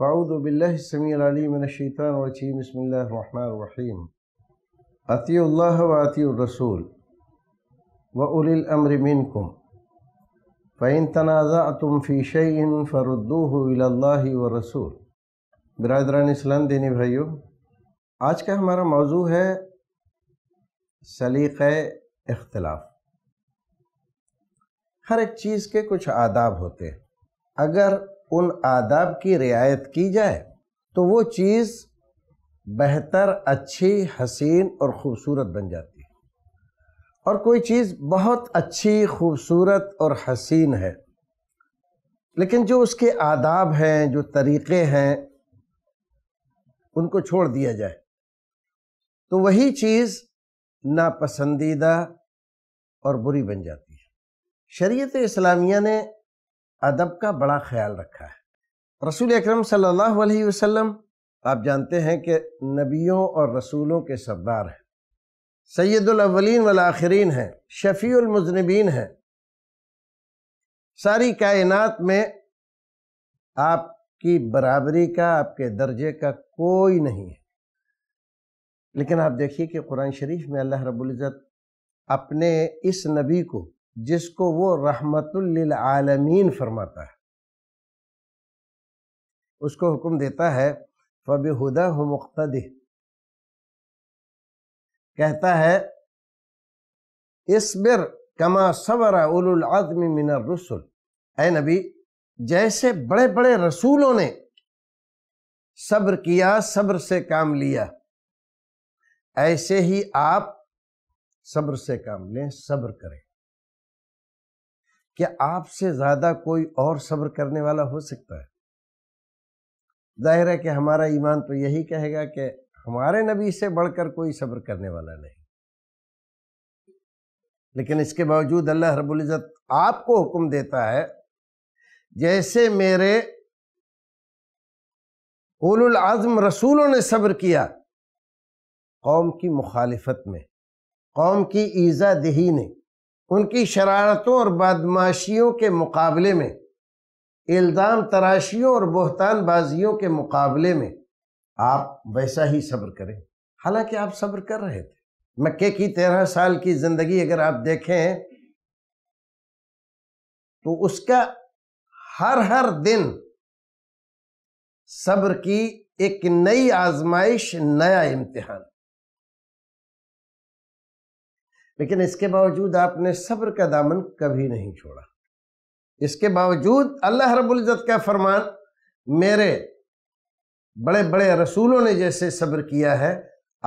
फ़ाउदबिल्लिसमीम बसमीम अतील्ला वतीरसूल वउलमर मिनकुम फ़ैन तनाज़ा तुम फ़ीशन फ़रद्दूल्ला व रसूल बरदरान इस्लाम दीनी भाइयों आज का हमारा मौजू है सलीक़ इख्तलाफ हर एक चीज़ के कुछ आदाब होते हैं अगर उन आदाब की रियायत की जाए तो वो चीज़ बेहतर अच्छी हसीन और ख़ूबसूरत बन जाती है और कोई चीज़ बहुत अच्छी ख़ूबसूरत और हसीन है लेकिन जो उसके आदाब हैं जो तरीक़े हैं उनको छोड़ दिया जाए तो वही चीज़ नापसंदीदा और बुरी बन जाती है शरीयत इस्लामिया ने अदब का बड़ा ख्याल रखा है रसूल अकरम सल्लल्लाहु अलैहि वसल्लम आप जानते हैं कि नबियों और रसूलों के सरदार हैं सैदुलवलिन वाल आखरीन हैं शफ़ीमजनबीन हैं सारी कायनात में आपकी बराबरी का आपके दर्जे का कोई नहीं है लेकिन आप देखिए कि कुरान शरीफ में अल्लाह रबुल्ज़त अपने इस नबी को जिसको वो रहमतुल्लिल आलमीन फरमाता है उसको हुक्म देता है फ़ब हुदा मुख्तद कहता है इसबिर कमा सवरा उलुलआज़म मिन रसुल ए नबी जैसे बड़े बड़े रसूलों ने सब्र किया सब्र से काम लिया ऐसे ही आप सब्र से काम लें सब्र करें क्या आपसे ज़्यादा कोई और सब्र करने वाला हो सकता है जाहिर है कि हमारा ईमान तो यही कहेगा कि हमारे नबी से बढ़कर कोई सब्र करने वाला नहीं लेकिन इसके बावजूद अल्लाह हरबुल्जत आपको हुक्म देता है जैसे मेरे उलुल आज़म रसूलों ने सब्र किया कौम की मुखालफत में कौम की ईज़ा दही ने उनकी शरारतों और बदमाशियों के मुकाबले में इल्ज़ाम तराशियों और बहतान बाजियों के मुकाबले में आप वैसा ही सब्र करें हालांकि आप सब्र कर रहे थे मक्के की तेरह साल की ज़िंदगी अगर आप देखें तो उसका हर हर दिन सब्र की एक नई आजमाइश नया इम्तिहान लेकिन इसके बावजूद आपने सब्र का दामन कभी नहीं छोड़ा इसके बावजूद अल्लाह रबुल्ज़त का फरमान मेरे बड़े बड़े रसूलों ने जैसे सब्र किया है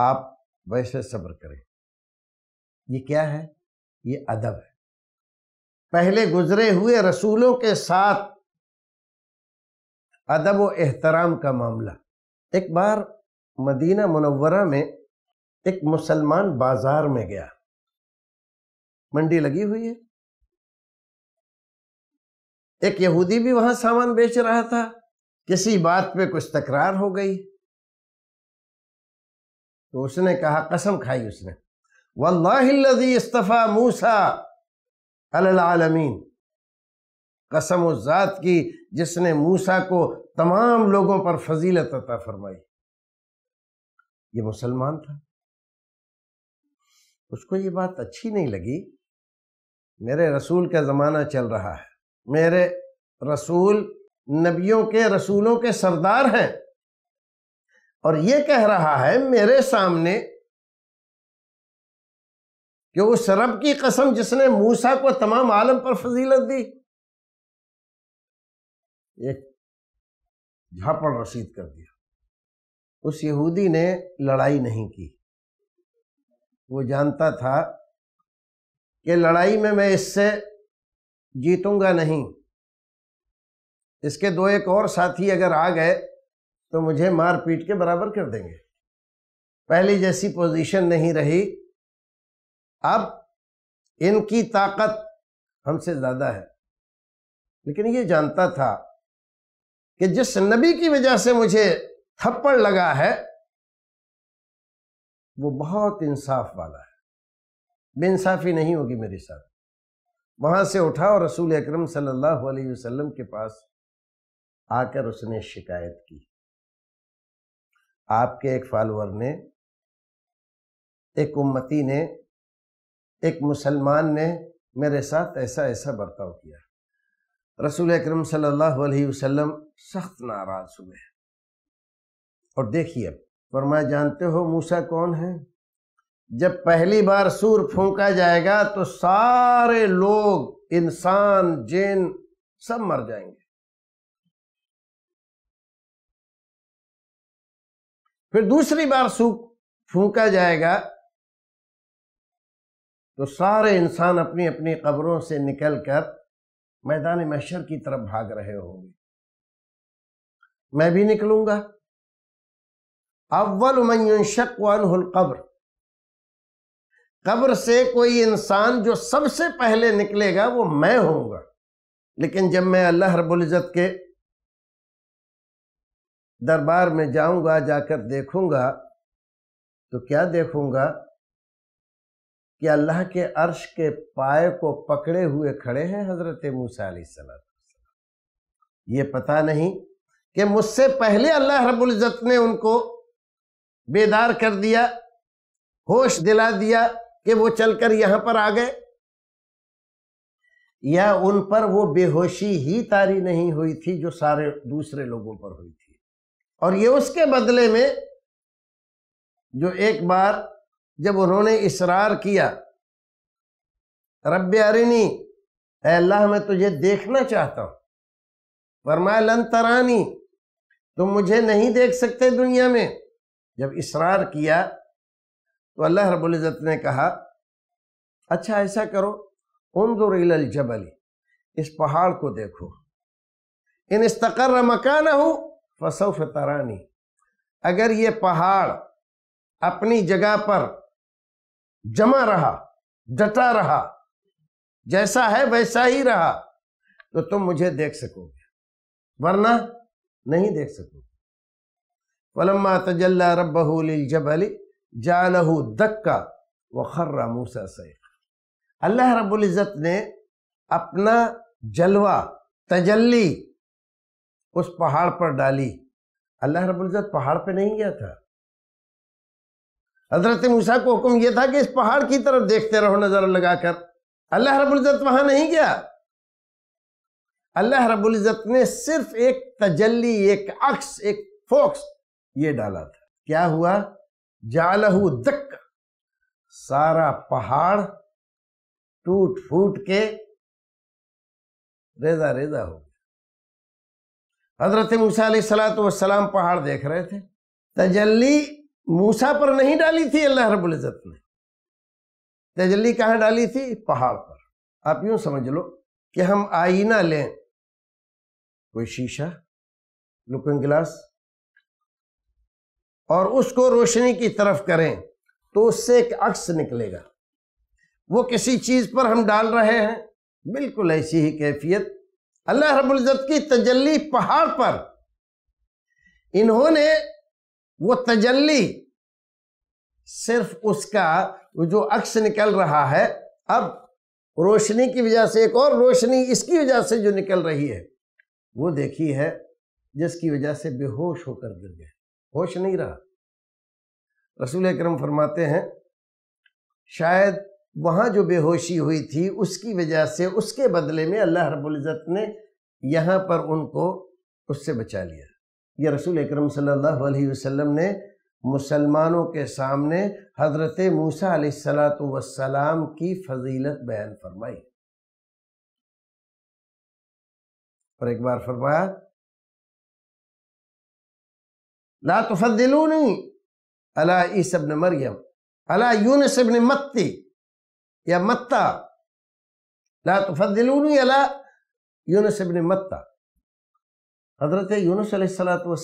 आप वैसे सब्र करें ये क्या है ये अदब है पहले गुजरे हुए रसूलों के साथ अदब व एहतराम का मामला एक बार मदीना मुनव्वरा में एक मुसलमान बाज़ार में गया मंडी लगी हुई है एक यहूदी भी वहां सामान बेच रहा था किसी बात पे कुछ तकरार हो गई तो उसने कहा कसम खाई उसने वल्लादी इस्तफ़ा मूसा अलमीन कसम उस ज़ात की जिसने मूसा को तमाम लोगों पर फजीलत अता फरमाई ये मुसलमान था उसको ये बात अच्छी नहीं लगी मेरे रसूल का ज़माना चल रहा है मेरे रसूल नबियों के रसूलों के सरदार हैं और ये कह रहा है मेरे सामने कि उस रब की कसम जिसने मूसा को तमाम आलम पर फजीलत दी एक झापड़ रसीद कर दिया उस यहूदी ने लड़ाई नहीं की वो जानता था कि लड़ाई में मैं इससे जीतूंगा नहीं इसके दो एक और साथी अगर आ गए तो मुझे मार पीट के बराबर कर देंगे पहले जैसी पोजीशन नहीं रही अब इनकी ताकत हमसे ज़्यादा है लेकिन ये जानता था कि जिस नबी की वजह से मुझे थप्पड़ लगा है वो बहुत इंसाफ वाला है बेंसाफ़ी नहीं होगी मेरे साथ वहाँ से उठा और रसूल अकरम सल्लल्लाहु अलैहि वसल्लम के पास आकर उसने शिकायत की आपके एक फॉलोअर ने एक उम्मती ने एक मुसलमान ने मेरे साथ ऐसा ऐसा बर्ताव किया रसूल अकरम सल्लल्लाहु अलैहि वसल्लम सख्त नाराज हुए और देखिए फरमाया जानते हो मूसा कौन है जब पहली बार सूर फूंका जाएगा तो सारे लोग इंसान जिन सब मर जाएंगे फिर दूसरी बार सूर फूंका जाएगा तो सारे इंसान अपनी अपनी कब्रों से निकलकर मैदान मशर की तरफ भाग रहे होंगे मैं भी निकलूंगा अव्वल मयून शक वानहुल कब्र कब्र से कोई इंसान जो सबसे पहले निकलेगा वो मैं होऊंगा लेकिन जब मैं अल्लाह रबुल्ज़त के दरबार में जाऊंगा जाकर देखूंगा तो क्या देखूंगा कि अल्लाह के अर्श के पाए को पकड़े हुए खड़े हैं हज़रत मूसा ये पता नहीं कि मुझसे पहले अल्लाह रबुल्ज़त ने उनको बेदार कर दिया होश दिला दिया कि वो चलकर यहां पर आ गए या उन पर वो बेहोशी ही तारी नहीं हुई थी जो सारे दूसरे लोगों पर हुई थी और ये उसके बदले में जो एक बार जब उन्होंने इसरार किया रब अल्लाह मैं तुझे देखना चाहता हूं फरमाया लन तरानी तुम मुझे नहीं देख सकते दुनिया में जब इसरार किया तो अल्लाह रबुल्ज़त ने कहा अच्छा ऐसा करो जब अली इस पहाड़ को देखो इन इस्तकर मकान हो फसौफ तरानी अगर ये पहाड़ अपनी जगह पर जमा रहा डटा रहा जैसा है वैसा ही रहा तो तुम मुझे देख सकोगे वरना नहीं देख सकोगे वलम्मा तजल्ला रबहूल जबली जालहू दक्का व खर्रा मूसा सैख अल्लाह रबुल्ज़त ने अपना जलवा तजल्ली उस पहाड़ पर डाली अल्लाह रबुल्ज़त पहाड़ पे नहीं गया था हजरत मूसा को हुक्म यह था कि इस पहाड़ की तरफ देखते रहो नज़र लगाकर अल्लाह रबुल्ज़त वहां नहीं गया अल्लाह रबुल्ज़त ने सिर्फ एक तजल्ली एक अक्स एक फोक्स ये डाला था क्या हुआ जालहू दक सारा पहाड़ टूट फूट के रेजा रेजा हो गया हजरत मूसा सलात सलाम पहाड़ देख रहे थे तजल्ली मूसा पर नहीं डाली थी अल्लाह रबुल इज़्ज़त ने तजल्ली कहाँ डाली थी पहाड़ पर आप यूं समझ लो कि हम आईना लें कोई शीशा लुकिंग ग्लास और उसको रोशनी की तरफ करें तो उससे एक अक्स निकलेगा वो किसी चीज़ पर हम डाल रहे हैं बिल्कुल ऐसी ही कैफियत अल्लाह रबुल्ज़त की तजल्ली पहाड़ पर इन्होंने वो तजल्ली सिर्फ उसका जो अक्स निकल रहा है अब रोशनी की वजह से एक और रोशनी इसकी वजह से जो निकल रही है वो देखी है जिसकी वजह से बेहोश होकर गिर गए होश नहीं रहा रसूल अक्रम फरमाते हैं शायद वहाँ जो बेहोशी हुई थी उसकी वजह से उसके बदले में अल्लाह रबुल्ज़त ने यहाँ पर उनको उससे बचा लिया ये रसूल अक्रम सल्ला वसम ने मुसलमानों के सामने हज़रत मूसा सलाम की फजीलत बयान फरमाई और एक बार फरमाया ला तफदलूनी अला ईस मरियम अला यूनस इबन मत्ती या मत्ता ला तफदलूनी अला यूनस इबन मत्ता हजरत यूनस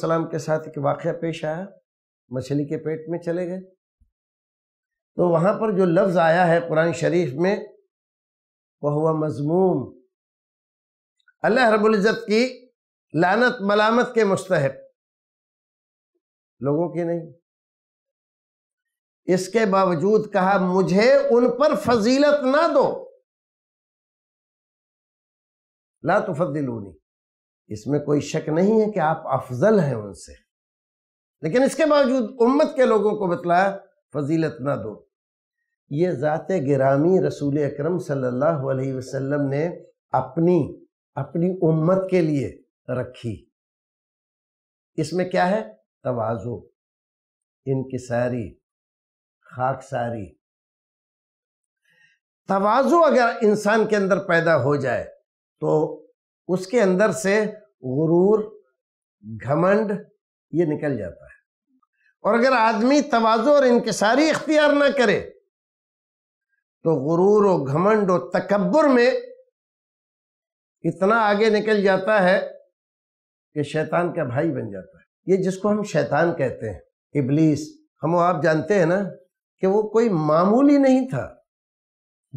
सलाम के साथ एक वाक़ पेश आया मछली के पेट में चले गए तो वहाँ पर जो लफ्ज़ आया है कुरान शरीफ में वह हुआ मजमूम अल्लाह रबुल्ज़त की लानत मलामत के मुस्तक लोगों की नहीं इसके बावजूद कहा मुझे उन पर फजीलत ना दो ला तो फदिलूनी इसमें कोई शक नहीं है कि आप अफजल हैं उनसे लेकिन इसके बावजूद उम्मत के लोगों को बतलाया फजीलत ना दो ये ज़ात गिरामी रसूल अक्रम सल्लल्लाहु वसल्लम ने अपनी अपनी उम्मत के लिए रखी इसमें क्या है तोज़ु इनकसारी खाकसारी तोज़ु अगर इंसान के अंदर पैदा हो जाए तो उसके अंदर से गुरूर घमंड ये निकल जाता है और अगर आदमी तोज़ु और इनकसारी इख्तियार ना करे तो गुरूर और घमंड और तकबर में इतना आगे निकल जाता है कि शैतान का भाई बन जाता है ये जिसको हम शैतान कहते हैं इबलीस हम आप जानते हैं ना कि वो कोई मामूली नहीं था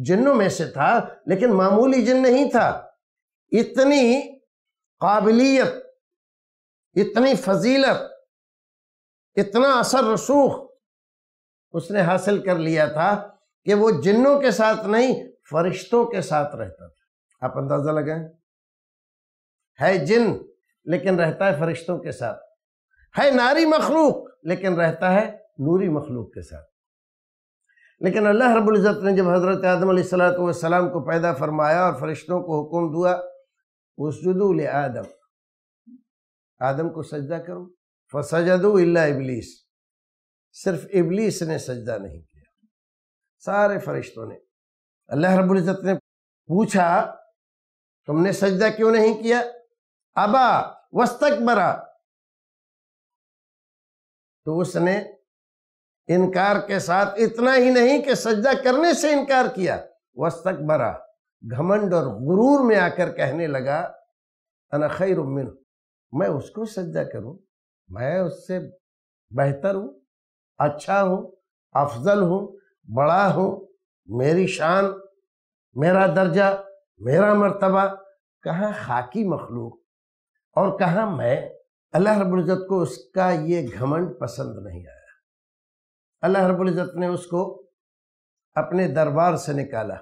जिन्नों में से था लेकिन मामूली जिन नहीं था इतनी काबिलियत इतनी फजीलत इतना असर रसूख उसने हासिल कर लिया था कि वो जिन्नों के साथ नहीं फरिश्तों के साथ रहता था आप अंदाज़ा लगाएं है जिन लेकिन रहता है फरिश्तों के साथ है नारी मखलूक लेकिन रहता है नूरी मखलूक के साथ लेकिन अल्लाह रबुल्ज़त ने जब हज़रत आदम सलाम को पैदा फरमाया और फरिश्तों को हुक्म दुआ उसजदू ले आदम आदम को सजदा करो फसजदू इल्ला इबलीस सिर्फ इबलीस ने सजदा नहीं किया सारे फरिश्तों ने अल्लाह रबुल्ज़त ने पूछा तुमने सजदा क्यों नहीं किया अबा वस्तक तो उसने इनकार के साथ इतना ही नहीं कि सज्जा करने से इनकार किया वस्तक बरा घमंड और गुरूर में आकर कहने लगा खैर उम्मीन मैं उसको सज्जा करूं मैं उससे बेहतर हूं अच्छा हूं अफजल हूं बड़ा हूं मेरी शान मेरा दर्जा मेरा मर्तबा कहाँ खाकी मखलूक और कहाँ मैं अल्लाह रबुल्ज़त को उसका ये घमंड पसंद नहीं आया अल्लाह रबुल्ज़त ने उसको अपने दरबार से निकाला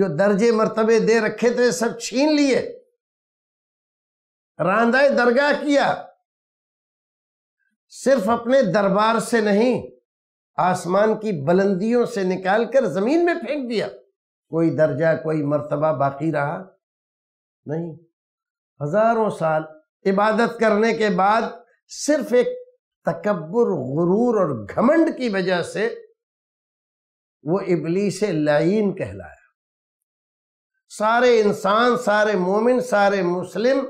जो दर्जे मरतबे दे रखे थे सब छीन लिए रांदाए दरगाह किया सिर्फ अपने दरबार से नहीं आसमान की बुलंदियों से निकालकर जमीन में फेंक दिया कोई दर्जा कोई मर्तबा बाकी रहा नहीं हजारों साल इबादत करने के बाद सिर्फ एक तकबर गुरूर और घमंड की वजह से वो इबली से लाइन कहलाया सारे इंसान सारे मोमिन सारे मुस्लिम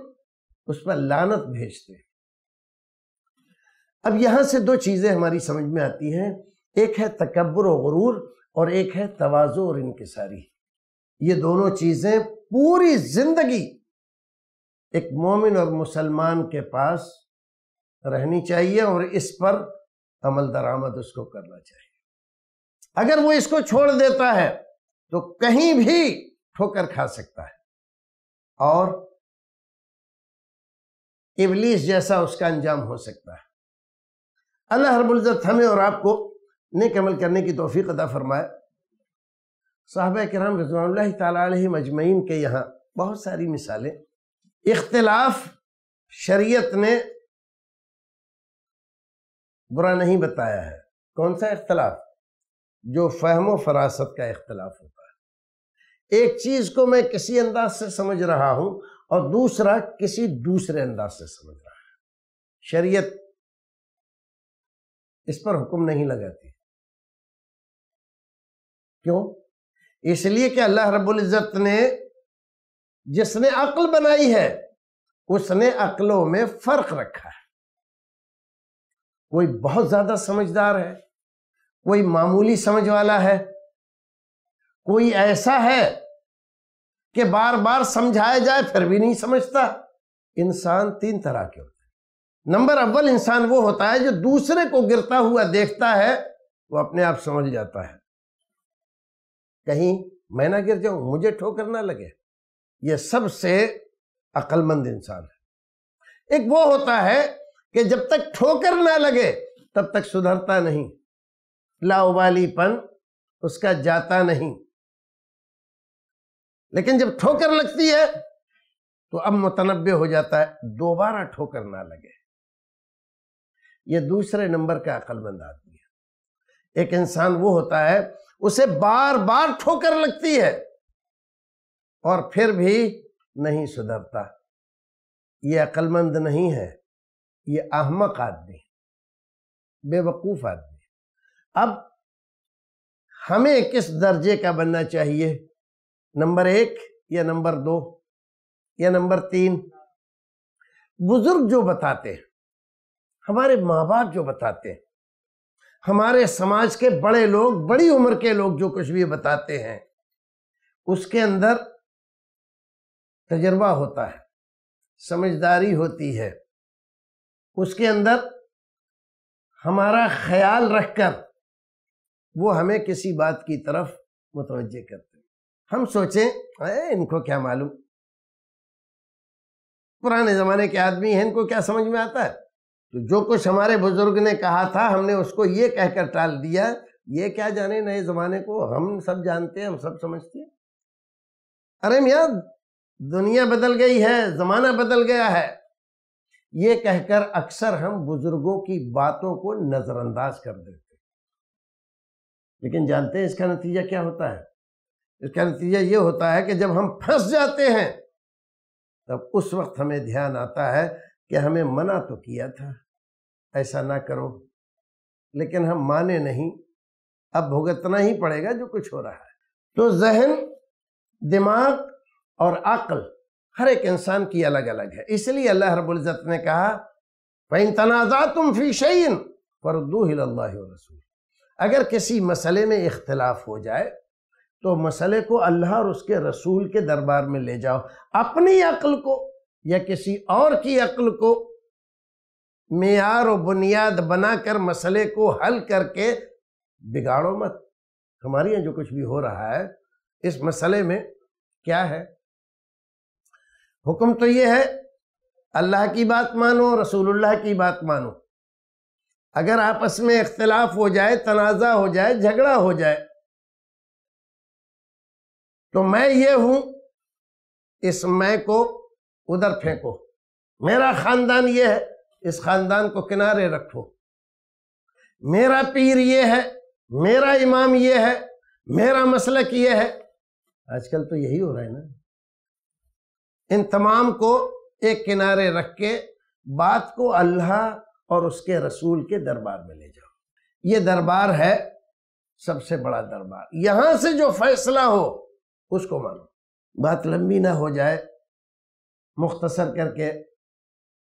उस पर लानत भेजते हैं अब यहां से दो चीजें हमारी समझ में आती हैं एक है तकबर और गुरूर और एक है तवाजो और इनकसारी ये दोनों चीजें पूरी जिंदगी एक मोमिन और मुसलमान के पास रहनी चाहिए और इस पर अमल दरामद उसको करना चाहिए अगर वो इसको छोड़ देता है तो कहीं भी ठोकर खा सकता है और इबलीस जैसा उसका अंजाम हो सकता है अल्लाह हरबुल्जत हमें और आपको नेक अमल करने की तोफ़ी अदा फरमाए साहब कराम रजवान तमजमैन के यहाँ बहुत सारी मिसालें इख्तलाफ शरीयत ने बुरा नहीं बताया है कौन सा इख्तलाफ जो फहम फरासत का इख्तलाफ होता है एक चीज़ को मैं किसी अंदाज से समझ रहा हूं और दूसरा किसी दूसरे अंदाज से समझ रहा है शरीयत इस पर हुक्म नहीं लगाती क्यों इसलिए कि अल्लाह रब्बुल इज़्ज़त ने जिसने अक्ल बनाई है उसने अक्लों में फर्क रखा है कोई बहुत ज्यादा समझदार है कोई मामूली समझ वाला है कोई ऐसा है कि बार बार समझाया जाए फिर भी नहीं समझता इंसान तीन तरह के होते हैं नंबर अव्वल इंसान वो होता है जो दूसरे को गिरता हुआ देखता है वो अपने आप समझ जाता है कहीं मैं ना गिर जाऊं मुझे ठोकर ना लगे ये सबसे अक्लमंद इंसान है एक वो होता है कि जब तक ठोकर ना लगे तब तक सुधरता नहीं लाउबालीपन उसका जाता नहीं लेकिन जब ठोकर लगती है तो अब मुतनबे हो जाता है दोबारा ठोकर ना लगे ये दूसरे नंबर का अक्लमंद आदमी है एक इंसान वो होता है उसे बार बार ठोकर लगती है और फिर भी नहीं सुधरता ये अक्लमंद नहीं है ये अहमक आदमी बेवकूफ़ आदमी अब हमें किस दर्जे का बनना चाहिए नंबर एक या नंबर दो या नंबर तीन बुजुर्ग जो बताते हैं हमारे माँ बाप जो बताते हैं हमारे समाज के बड़े लोग बड़ी उम्र के लोग जो कुछ भी बताते हैं उसके अंदर तजर्बा होता है समझदारी होती है उसके अंदर हमारा ख्याल रखकर वो हमें किसी बात की तरफ मुतवजह करते हैं हम सोचें अरे इनको क्या मालूम पुराने ज़माने के आदमी हैं इनको क्या समझ में आता है तो जो कुछ हमारे बुज़ुर्ग ने कहा था हमने उसको ये कहकर टाल दिया ये क्या जाने नए ज़माने को हम सब जानते हैं हम सब समझते हैं अरे मियाँ दुनिया बदल गई है ज़माना बदल गया है ये कहकर अक्सर हम बुज़ुर्गों की बातों को नज़रअंदाज कर देते लेकिन जानते हैं इसका नतीजा क्या होता है इसका नतीजा ये होता है कि जब हम फंस जाते हैं तब उस वक्त हमें ध्यान आता है कि हमें मना तो किया था ऐसा ना करो लेकिन हम माने नहीं अब भुगतना ही पड़ेगा जो कुछ हो रहा है तो जहन दिमाग और अक्ल हर एक इंसान की अलग अलग है इसलिए अल्लाह रबुल्ज़त ने कहा फ़ैन तनाज़ा तुम फ़ी शैन फरदू रसूल अगर किसी मसले में इख्तलाफ हो जाए तो मसले को अल्लाह और उसके रसूल के दरबार में ले जाओ अपनी अक्ल को या किसी और की अक्ल को मैार और बुनियाद बनाकर मसले को हल करके बिगाड़ो मत हमारे यहाँ जो कुछ भी हो रहा है इस मसले में क्या है हुक्म तो ये है अल्लाह की बात मानो रसूलुल्लाह की बात मानो अगर आपस में इख्तलाफ हो जाए तनाज़ा हो जाए झगड़ा हो जाए तो मैं ये हूं इस मैं को उधर फेंको मेरा खानदान ये है इस खानदान को किनारे रखो मेरा पीर ये है मेरा इमाम ये है मेरा मसलक ये है आजकल तो यही हो रहा है ना इन तमाम को एक किनारे रख के बात को अल्लाह और उसके रसूल के दरबार में ले जाओ ये दरबार है सबसे बड़ा दरबार यहां से जो फैसला हो उसको मानो बात लंबी ना हो जाए मुख्तसर करके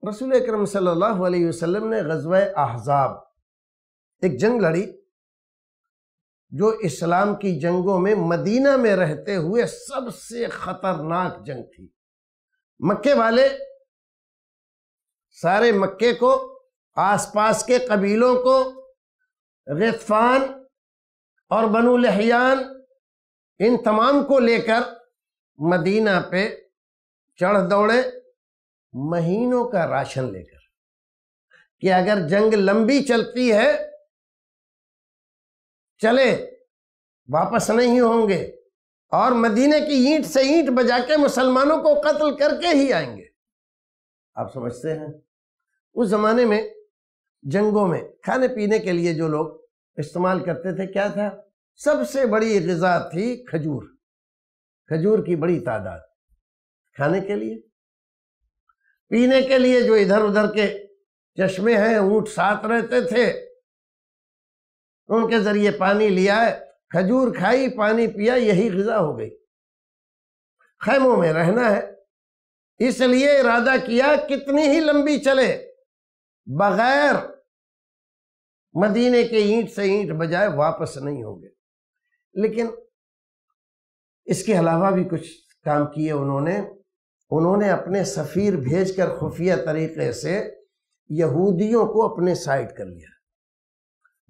रसूल अक्रम सल्लल्लाहु अलैहि वसल्लम ने गजवा अहजाब एक जंग लड़ी जो इस्लाम की जंगों में मदीना में रहते हुए सबसे खतरनाक जंग थी मक्के वाले सारे मक्के को आसपास के कबीलों को गतफान और बनु लहियान इन तमाम को लेकर मदीना पे चढ़ दौड़े महीनों का राशन लेकर कि अगर जंग लंबी चलती है चले वापस नहीं होंगे और मदीने की ईंट से ईंट बजा के मुसलमानों को कत्ल करके ही आएंगे आप समझते हैं उस जमाने में जंगों में खाने पीने के लिए जो लोग इस्तेमाल करते थे क्या था सबसे बड़ी गजा थी खजूर खजूर की बड़ी तादाद खाने के लिए पीने के लिए जो इधर उधर के चश्मे हैं ऊंट साथ रहते थे उनके जरिए पानी लिया है खजूर खाई पानी पिया यही गजा हो गई खैमों में रहना है इसलिए इरादा किया कितनी ही लंबी चले बगैर मदीने के ईंट से ईंट बजाए वापस नहीं होंगे लेकिन इसके अलावा भी कुछ काम किए उन्होंने उन्होंने अपने सफ़ीर भेजकर खुफिया तरीके से यहूदियों को अपने साइड कर लिया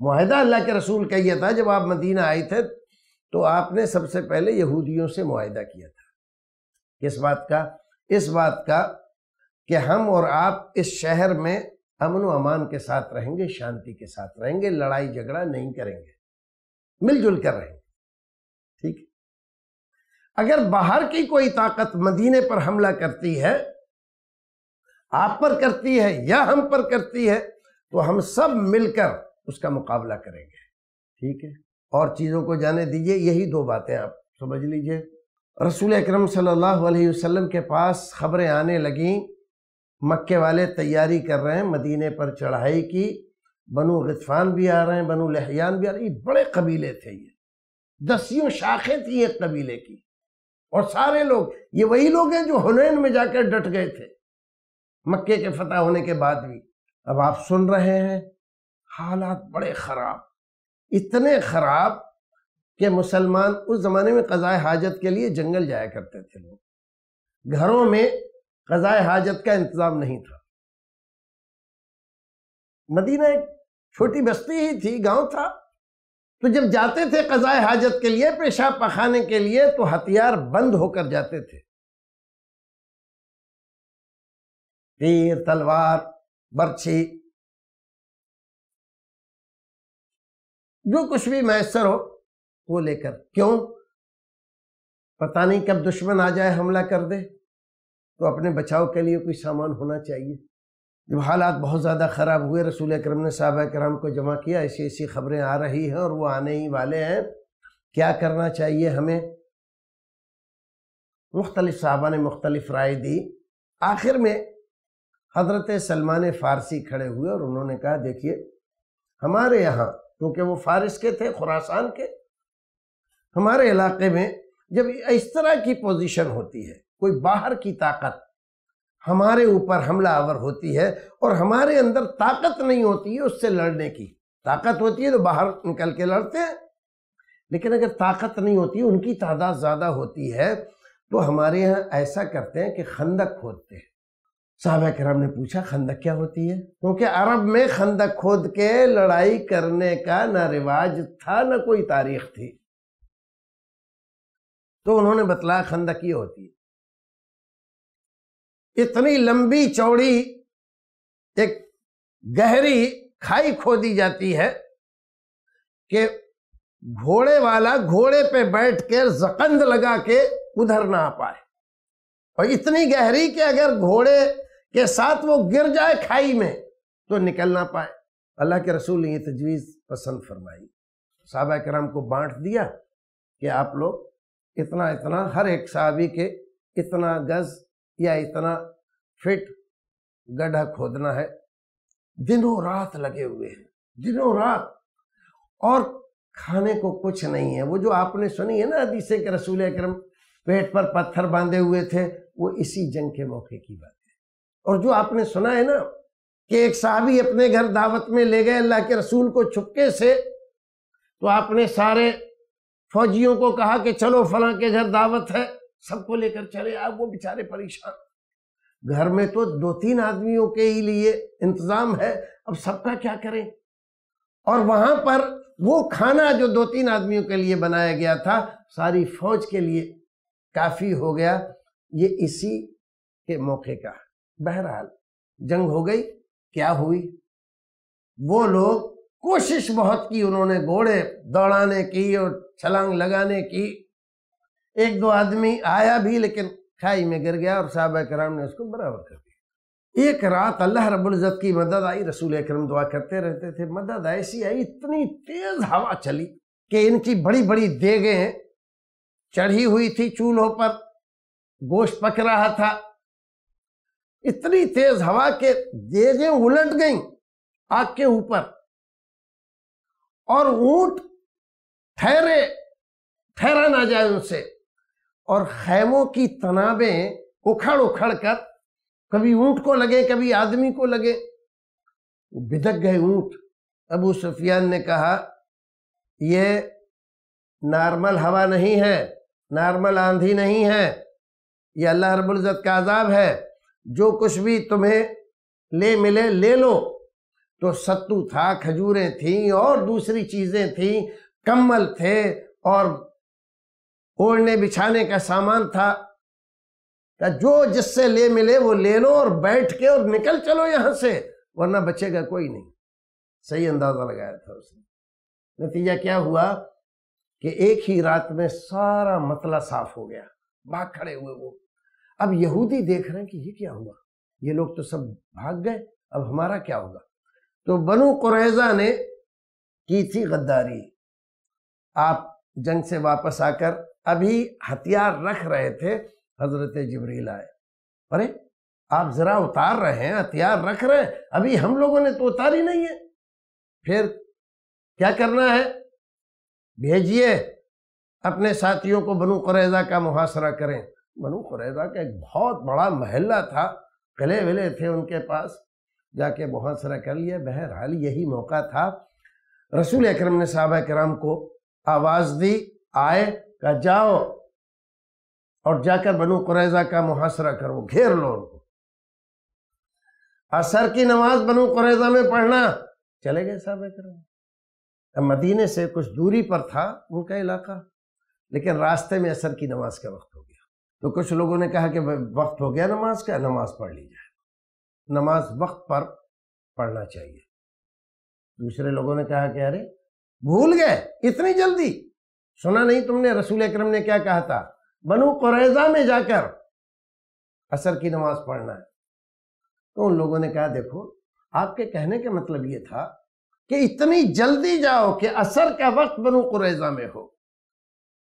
माहिदा अल्लाह के रसूल का यह था जब आप मदीना आए थे तो आपने सबसे पहले यहूदियों से माहिदा किया था किस बात का इस बात का कि हम और आप इस शहर में अमन व अमान के साथ रहेंगे शांति के साथ रहेंगे लड़ाई झगड़ा नहीं करेंगे मिलजुल कर रहेंगे ठीक अगर बाहर की कोई ताकत मदीने पर हमला करती है आप पर करती है या हम पर करती है तो हम सब मिलकर उसका मुकाबला करेंगे ठीक है और चीज़ों को जाने दीजिए यही दो बातें आप समझ लीजिए रसूल अकरम सल्लल्लाहु अलैहि वसल्लम के पास खबरें आने लगें मक्के वाले तैयारी कर रहे हैं मदीने पर चढ़ाई की बनु गफ़ान भी आ रहे हैं बनु लहियान भी आ रहे हैं बड़े कबीले थे ये दसियों शाखें थी एक कबीले की और सारे लोग ये वही लोग हैं जो हुनैन में जाकर डट गए थे मक्के के फतह होने के बाद भी अब आप सुन रहे हैं हालात बड़े ख़राब इतने ख़राब कि मुसलमान उस ज़माने में क़ज़ाए हाजत के लिए जंगल जाया करते थे लोग घरों में क़ज़ाए हाजत का इंतज़ाम नहीं था मदीना एक छोटी बस्ती ही थी गांव था तो जब जाते थे कज़ाए हाजत के लिए पेशाब पखाने के लिए तो हथियार बंद होकर जाते थे तीर तलवार बर्छी जो कुछ भी मैसर हो वो लेकर क्यों पता नहीं कब दुश्मन आ जाए हमला कर दे तो अपने बचाव के लिए कोई सामान होना चाहिए जब हालात बहुत ज़्यादा ख़राब हुए रसूल अक्रम ने साहब कराम को जमा किया ऐसी ऐसी खबरें आ रही हैं और वो आने ही वाले हैं क्या करना चाहिए हमें मुख्तलिफ साहबा ने मुख्तलिफ राय दी आखिर में हज़रत सलमान फ़ारसी खड़े हुए और उन्होंने कहा देखिए हमारे यहाँ क्योंकि वो फारस के थे खुरासान के हमारे इलाके में जब इस तरह की पोजीशन होती है कोई बाहर की ताकत हमारे ऊपर हमला आवर होती है और हमारे अंदर ताकत नहीं होती है उससे लड़ने की ताकत होती है तो बाहर निकल के लड़ते हैं लेकिन अगर ताकत नहीं होती उनकी तादाद ज़्यादा होती है तो हमारे यहाँ ऐसा करते हैं कि खंदक खोदते हैं साहबा कराम ने पूछा खंदक क्या होती है क्योंकि अरब में खंदक खोद के लड़ाई करने का ना रिवाज था ना कोई तारीख थी तो उन्होंने बतला खंदक ये होती है इतनी लंबी चौड़ी एक गहरी खाई खोदी जाती है कि घोड़े वाला घोड़े पे बैठ के जकंद लगा के उधर ना आ पाए और इतनी गहरी कि अगर घोड़े के साथ वो गिर जाए खाई में तो निकल ना पाए अल्लाह के रसूल ने ये तजवीज़ पसंद फरमाई साहबा कराम को बांट दिया कि आप लोग इतना इतना हर एक सहाबी के इतना गज़ या इतना फिट गड्ढा खोदना है दिनों रात लगे हुए हैं दिनों रात और खाने को कुछ नहीं है वो जो आपने सुनी है ना हदीसे के रसूल अक्रम पेट पर पत्थर बांधे हुए थे वो इसी जंग के मौके की बात और जो आपने सुना है ना कि एक साहबी अपने घर दावत में ले गए अल्लाह के रसूल को छुपके से तो आपने सारे फौजियों को कहा कि चलो फला के घर दावत है सबको लेकर चले आप वो बेचारे परेशान घर में तो दो तीन आदमियों के ही लिए इंतजाम है अब सबका क्या करें और वहां पर वो खाना जो दो तीन आदमियों के लिए बनाया गया था सारी फौज के लिए काफी हो गया ये इसी के मौके का है बहरहाल जंग हो गई क्या हुई वो लोग कोशिश बहुत की उन्होंने घोड़े दौड़ाने की और छलांग लगाने की एक दो आदमी आया भी लेकिन खाई में गिर गया और साहब कराम ने उसको बराबर कर दिया एक रात अल्लाह रबुल्ज़त की मदद आई रसूल अक्रम दुआ करते रहते थे मदद ऐसी आई इतनी तेज़ हवा चली कि इनकी बड़ी बड़ी देगें चढ़ी हुई थी चूल्हों पर गोश्त पक रहा था इतनी तेज हवा के गेजें उलट गई आग के ऊपर और ऊंट ठहरे ठहरा ना जाए उनसे और खैमों की तनाबें उखड़ उखड़ कर कभी ऊंट को लगे कभी आदमी को लगे बिदक गए ऊंट अबू सुफियान ने कहा ये नॉर्मल हवा नहीं है नॉर्मल आंधी नहीं है ये अल्लाह रबुल्ज़त का आज़ाब है जो कुछ भी तुम्हें ले मिले ले लो तो सत्तू था खजूरें थीं और दूसरी चीज़ें थीं कम्बल थे और ओढ़ने बिछाने का सामान था जो जिससे ले मिले वो ले लो और बैठ के और निकल चलो यहां से वरना बचेगा कोई नहीं सही अंदाजा लगाया था उसने नतीजा क्या हुआ कि एक ही रात में सारा मतला साफ हो गया बाग खड़े हुए वो अब यहूदी देख रहे हैं कि ये क्या हुआ ये लोग तो सब भाग गए अब हमारा क्या होगा तो बनु कुरैजा ने की थी गद्दारी आप जंग से वापस आकर अभी हथियार रख रहे थे हजरत जबरील आए अरे आप जरा उतार रहे हैं हथियार रख रहे हैं अभी हम लोगों ने तो उतार ही नहीं है फिर क्या करना है भेजिए अपने साथियों को बनु कुरैजा का मुहासरा करें बनु कुरैजा का एक बहुत बड़ा महल्ला था किले विले थे उनके पास जाके मुहासरा कर लिया बहरहाल यही मौका था रसूल अक्रम ने साहब कराम को आवाज़ दी आए का जाओ और जाकर बनु कुरैजा का मुहासरा करो घेर लो उनको असर की नमाज बनु कुरैजा में पढ़ना चले गए साहब कराम मदीने से कुछ दूरी पर था उनका इलाका लेकिन रास्ते में असर की नमाज का वक्त हो तो कुछ लोगों ने कहा कि वक्त हो गया नमाज का नमाज पढ़ ली जाए नमाज वक्त पर पढ़ना चाहिए दूसरे लोगों ने कहा कि अरे भूल गए इतनी जल्दी सुना नहीं तुमने रसूल अक्रम ने क्या कहा था बनु कुरैजा में जाकर असर की नमाज पढ़ना है तो उन लोगों ने कहा देखो आपके कहने का मतलब ये था कि इतनी जल्दी जाओ कि असर का वक्त बनु कुरैजा में हो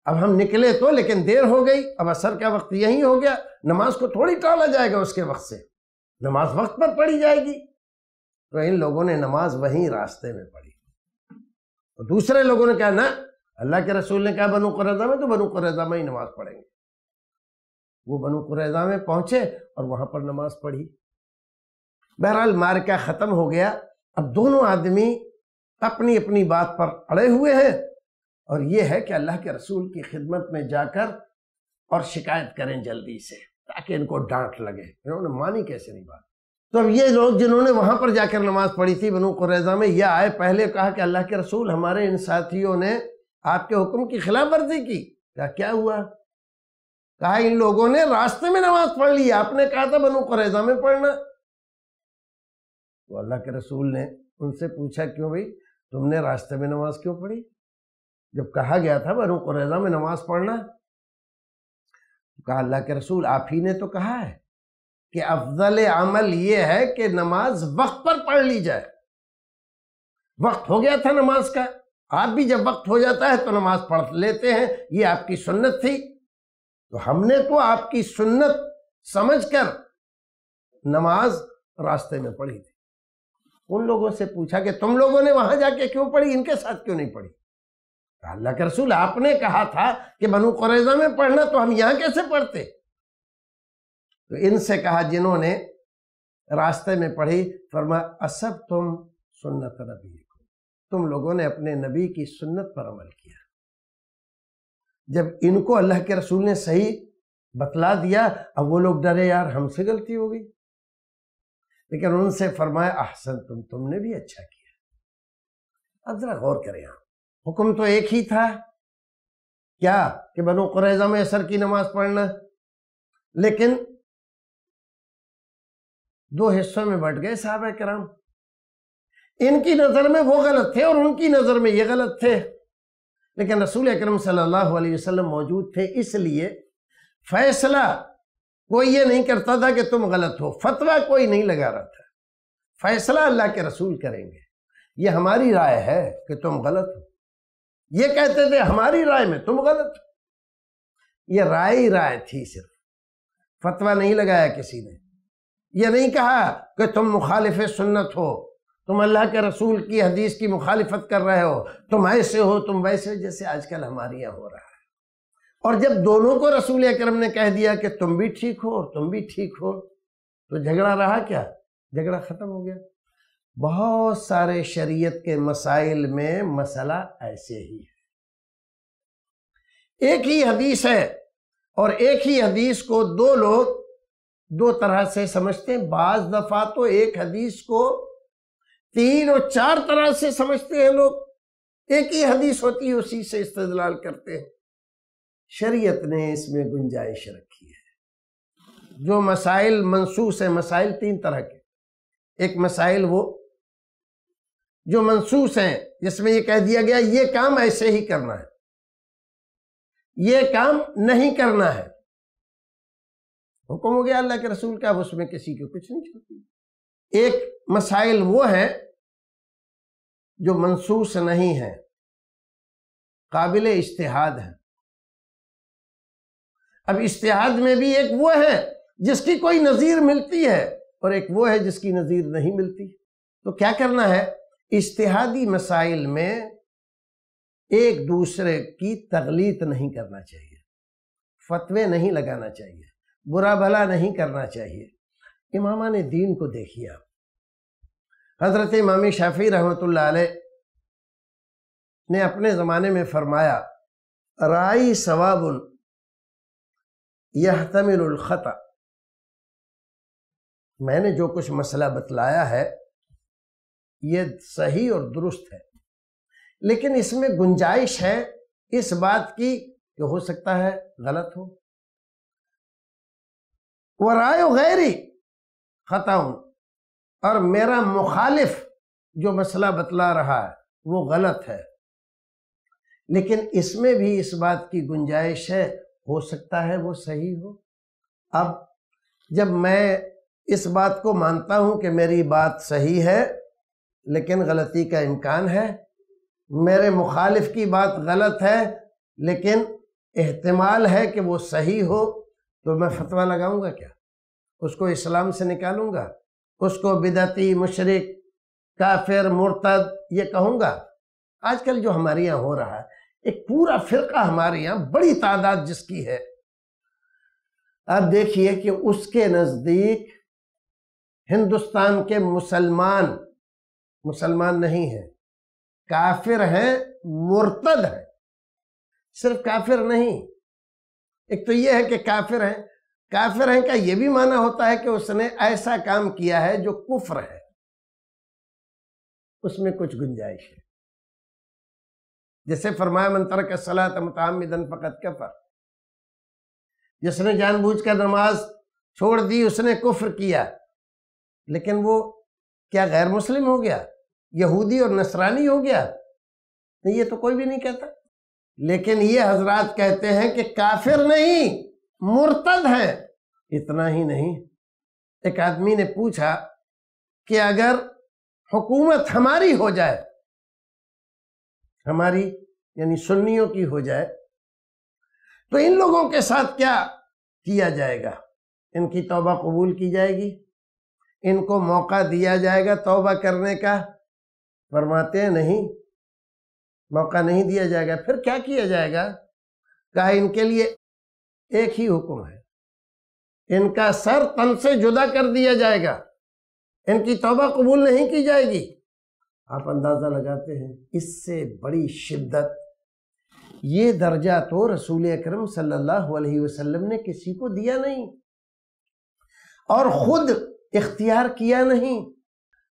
अब हम निकले तो लेकिन देर हो गई अब असर का वक्त यही हो गया नमाज को थोड़ी टाला जाएगा उसके वक्त से नमाज वक्त पर पढ़ी जाएगी तो इन लोगों ने नमाज वहीं रास्ते में पढ़ी तो दूसरे लोगों ने कहा ना अल्लाह के रसूल ने कहा बनु करजा में तो बनु करजा में ही नमाज पढ़ेंगे वो बनु करजा में पहुंचे और वहां पर नमाज पढ़ी बहरहाल मार क्या खत्म हो गया अब दोनों आदमी अपनी अपनी बात पर अड़े हुए हैं और ये है कि अल्लाह के रसूल की खिदमत में जाकर और शिकायत करें जल्दी से ताकि इनको डांट लगे इन्होंने मानी कैसे नहीं बात तो अब ये लोग जिन्होंने वहाँ पर जाकर नमाज पढ़ी थी बनु कुरैजा में यह आए पहले कहा कि अल्लाह के रसूल हमारे इन साथियों ने आपके हुक्म की खिलाफ वर्जी की क्या क्या हुआ कहा इन लोगों ने रास्ते में नमाज पढ़ ली आपने कहा था बनु कुरैजा में पढ़ना तो अल्लाह के रसूल ने उनसे पूछा क्यों भाई तुमने रास्ते में नमाज क्यों पढ़ी जब कहा गया था बनो रजा में नमाज पढ़ना तो कहा अल्लाह के रसूल आप ही ने तो कहा है कि अफजल अमल यह है कि नमाज वक्त पर पढ़ ली जाए वक्त हो गया था नमाज का आप भी जब वक्त हो जाता है तो नमाज पढ़ लेते हैं ये आपकी सुन्नत थी तो हमने तो आपकी सुन्नत समझकर नमाज रास्ते में पढ़ी थी उन लोगों से पूछा कि तुम लोगों ने वहां जाके क्यों पढ़ी इनके साथ क्यों नहीं पढ़ी अल्लाह के रसूल आपने कहा था कि बनु कुरैजा में पढ़ना तो हम यहां कैसे पढ़ते तो इनसे कहा जिन्होंने रास्ते में पढ़ी फरमा असब तुम सुन्नत नबी को तुम लोगों ने अपने नबी की सुन्नत पर अमल किया जब इनको अल्लाह के रसूल ने सही बतला दिया अब वो लोग डरे यार हमसे गलती हो गई लेकिन उनसे फरमाया अहसन तुम तुमने भी अच्छा किया अब जरा गौर करें आप हुक्म तो एक ही था क्या कि बनो कुरैजा में असर की नमाज पढ़ना लेकिन दो हिस्सों में बट गए साहब कराम इनकी नज़र में वो गलत थे और उनकी नज़र में ये गलत थे लेकिन रसूल अकरम सल्लाम मौजूद थे इसलिए फैसला कोई ये नहीं करता था कि तुम गलत हो फतवा कोई नहीं लगा रहा था फैसला अल्लाह के रसूल करेंगे ये हमारी राय है कि तुम गलत हो ये कहते थे हमारी राय में तुम गलत हो ये राय ही राय थी सिर्फ फतवा नहीं लगाया किसी ने यह नहीं कहा कि तुम मुखालिफ सुन्नत हो तुम अल्लाह के रसूल की हदीस की मुखालिफत कर रहे हो तुम ऐसे हो तुम वैसे जैसे आजकल हमारे यहाँ हो रहा है और जब दोनों को रसूल अक्रम ने कह दिया कि तुम भी ठीक हो और तुम भी ठीक हो तो झगड़ा रहा क्या झगड़ा ख़त्म हो गया बहुत सारे शरीयत के मसाइल में मसला ऐसे ही है एक ही हदीस है और एक ही हदीस को दो लोग दो तरह से समझते हैं बाज दफा तो एक हदीस को तीन और चार तरह से समझते हैं लोग एक ही हदीस होती है उसी से इस्तलाल करते हैं शरीयत ने इसमें गुंजाइश रखी है जो मसाइल मनसूस है मसाइल तीन तरह के एक मसाइल वो जो मनसूस हैं जिसमें यह कह दिया गया ये काम ऐसे ही करना है ये काम नहीं करना है हुक्म हो गया अल्लाह के रसूल का अब उसमें किसी को कुछ नहीं छोड़ती एक मसाइल वो है जो मनसूस नहीं है काबिल इश्तहाद है अब इश्तहाद में भी एक वो है जिसकी कोई नज़ीर मिलती है और एक वो है जिसकी नज़ीर नहीं मिलती तो क्या करना है इश्तहादी मसाइल में एक दूसरे की तगलीत नहीं करना चाहिए फतवे नहीं लगाना चाहिए बुरा भला नहीं करना चाहिए इमामा ने दीन को देखिए आप हज़रत इमाम शाफी रहमत ने अपने ज़माने में फरमाया राई सवाबुल यह तमिलखता मैंने जो कुछ मसला बतलाया है ये सही और दुरुस्त है लेकिन इसमें गुंजाइश है इस बात की कि हो सकता है गलत हो व राय गैरी हूं और मेरा मुखालिफ जो मसला बतला रहा है वो गलत है लेकिन इसमें भी इस बात की गुंजाइश है हो सकता है वो सही हो अब जब मैं इस बात को मानता हूं कि मेरी बात सही है लेकिन गलती का इम्कान है मेरे मुखालिफ की बात गलत है लेकिन एहतमाल है कि वो सही हो तो मैं फतवा लगाऊंगा क्या उसको इस्लाम से निकालूंगा उसको बिदती मशरक काफिर मुर्तद ये कहूँगा आजकल जो हमारे यहाँ हो रहा है एक पूरा फिरका हमारे यहाँ बड़ी तादाद जिसकी है आप देखिए कि उसके नज़दीक हिंदुस्तान के मुसलमान मुसलमान नहीं है काफिर है मुर्तद है सिर्फ काफिर नहीं एक तो यह है कि काफिर है काफिर है का यह भी माना होता है कि उसने ऐसा काम किया है जो कुफ्र है उसमें कुछ गुंजाइश है जैसे फरमाया मंत्र का सलाह मतदन फ़कत पर जिसने जानबूझ कर नमाज छोड़ दी उसने कुफ्र किया लेकिन वो क्या गैर मुस्लिम हो गया यहूदी और नसरानी हो गया नहीं ये तो कोई भी नहीं कहता लेकिन ये हजरत कहते हैं कि काफिर नहीं मुर्तद है इतना ही नहीं एक आदमी ने पूछा कि अगर हुकूमत हमारी हो जाए हमारी यानी सुन्नियों की हो जाए तो इन लोगों के साथ क्या किया जाएगा इनकी तौबा कबूल की जाएगी इनको मौका दिया जाएगा तौबा करने का फरमाते हैं नहीं मौका नहीं दिया जाएगा फिर क्या किया जाएगा कहा इनके लिए एक ही हुक्म है इनका सर तन से जुदा कर दिया जाएगा इनकी तौबा कबूल नहीं की जाएगी आप अंदाज़ा लगाते हैं इससे बड़ी शिद्दत ये दर्जा तो रसूल अकरम सल्लल्लाहु अलैहि वसल्लम ने किसी को दिया नहीं और ख़ुद इख्तियार किया नहीं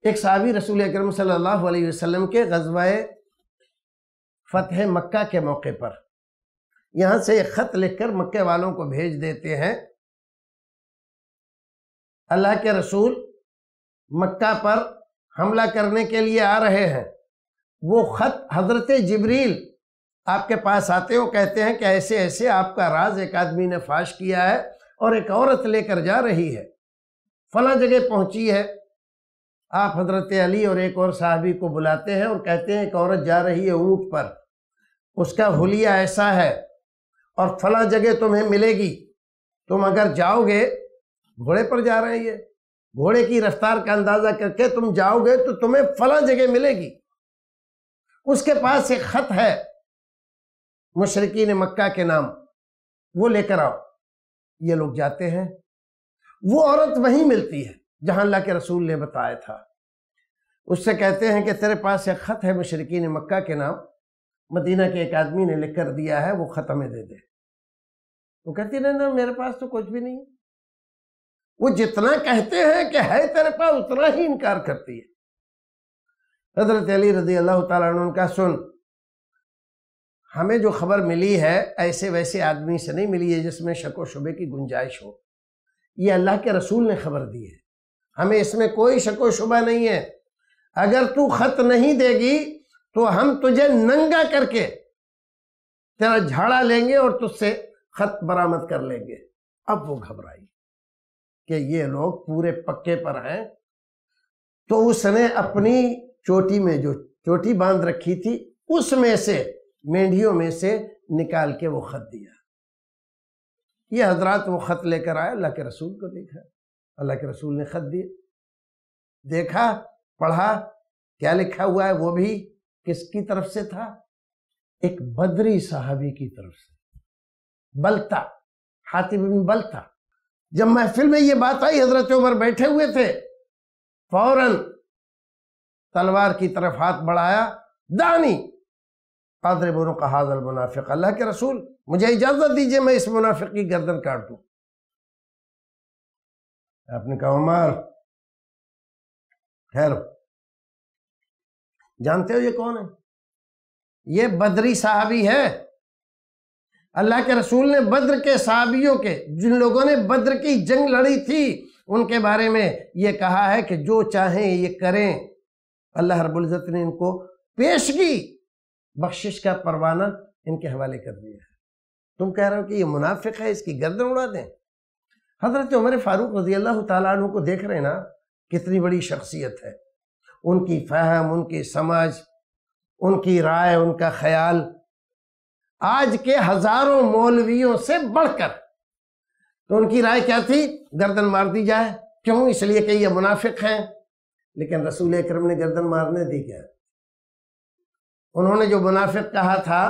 एक सहाबी रसूल अक्रम सल्लल्लाहु अलैहि वसल्लम के गजवाए फ़तह मक्का के मौके पर यहाँ से एक ख़त लिखकर मक्के वालों को भेज देते हैं अल्लाह के रसूल मक्का पर हमला करने के लिए आ रहे हैं वो ख़त हज़रत जबरील आपके पास आते हो कहते हैं कि ऐसे ऐसे आपका राज एक आदमी ने फाश किया है और एक औरत लेकर जा रही है फला जगह पहुंची है आप हजरत अली और एक और साहबी को बुलाते हैं और कहते हैं एक औरत जा रही है ऊँट पर उसका हुलिया ऐसा है और फला जगह तुम्हें मिलेगी तुम अगर जाओगे घोड़े पर जा रहे हैं ये घोड़े की रफ्तार का अंदाज़ा करके तुम जाओगे तो तुम्हें फला जगह मिलेगी उसके पास एक ख़त है ने मक्का के नाम वो लेकर आओ ये लोग जाते हैं वो औरत वहीं मिलती है जहां अल्लाह के रसूल ने बताया था उससे कहते हैं कि तेरे पास एक ख़त है मशरकिन मक्का के नाम मदीना के एक आदमी ने लिख कर दिया है वो ख़त हमें दे दे वो कहती नहीं ना मेरे पास तो कुछ भी नहीं है वो जितना कहते हैं कि है तेरे पास उतना ही इनकार करती है हजरत अली रजी अल्लाह तुम सुन हमें जो खबर मिली है ऐसे वैसे आदमी से नहीं मिली है जिसमें शको शुबे की गुंजाइश हो ये अल्लाह के रसूल ने खबर दी है हमें इसमें कोई शको शुबा नहीं है अगर तू खत नहीं देगी तो हम तुझे नंगा करके तेरा झाड़ा लेंगे और तुझसे खत बरामद कर लेंगे अब वो घबराई कि ये लोग पूरे पक्के पर हैं तो उसने अपनी चोटी में जो चोटी बांध रखी थी उसमें से मेंढियों में से निकाल के वो खत दिया ये हजरत वो ख़त लेकर आए अल्लाह के रसूल को देखा अल्लाह के रसूल ने ख़त दिए देखा पढ़ा क्या लिखा हुआ है वो भी किसकी तरफ से था एक बदरी साहबी की तरफ से बलता हाथी बिन बलता जब महफिल में ये बात आई हजरत उमर बैठे हुए थे फौरन तलवार की तरफ हाथ बढ़ाया दानी बोलो का हाजल मुनाफिक अल्लाह के रसूल मुझे इजाज़त दीजिए मैं इस मुनाफिक की गर्दन काट दू आपने कहा उमर ठहरो जानते हो ये कौन है ये बद्री साहबी है अल्लाह के रसूल ने बद्र के साहबियों के जिन लोगों ने बद्र की जंग लड़ी थी उनके बारे में ये कहा है कि जो चाहें ये करें अल्लाह रबुल्ज़त ने इनको पेशगी बख्शिश का परवाना इनके हवाले कर दिया है तुम कह रहे हो कि ये मुनाफिक है इसकी गर्दन उड़ा दें हजरत उमर फारूक रजी अल्लाह तु को देख रहे ना कितनी बड़ी शख्सियत है उनकी फहम उनकी समझ उनकी राय उनका ख्याल आज के हजारों मौलवियों से बढ़कर तो उनकी राय क्या थी गर्दन मार दी जाए क्यों इसलिए कि ये मुनाफिक हैं लेकिन रसूल अक्रम ने गर्दन मारने दी क्या उन्होंने जो मुनाफिक कहा था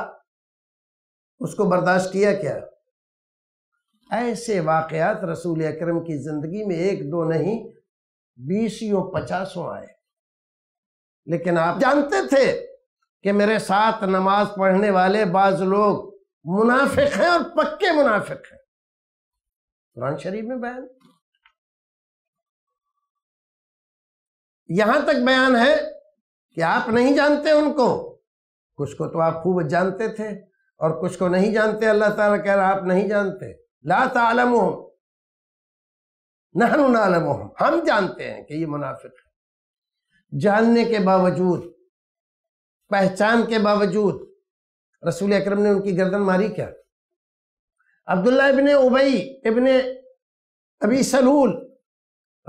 उसको बर्दाश्त किया क्या ऐसे वाकयात रसूल अकरम की ज़िंदगी में एक दो नहीं बीसियों पचासों आए लेकिन आप जानते थे कि मेरे साथ नमाज पढ़ने वाले बाज लोग मुनाफिक हैं और पक्के मुनाफिक हैं कुरान शरीफ में बयान यहां तक बयान है कि आप नहीं जानते उनको कुछ को तो आप खूब जानते थे और कुछ को नहीं जानते अल्लाह ताला कह रहा आप नहीं जानते ला तालम नहनु नालम हम जानते हैं कि ये मुनाफिक है जानने के बावजूद पहचान के बावजूद रसूल अकरम ने उनकी गर्दन मारी क्या अब्दुल्ला इबन उबई इबन अबी सलूल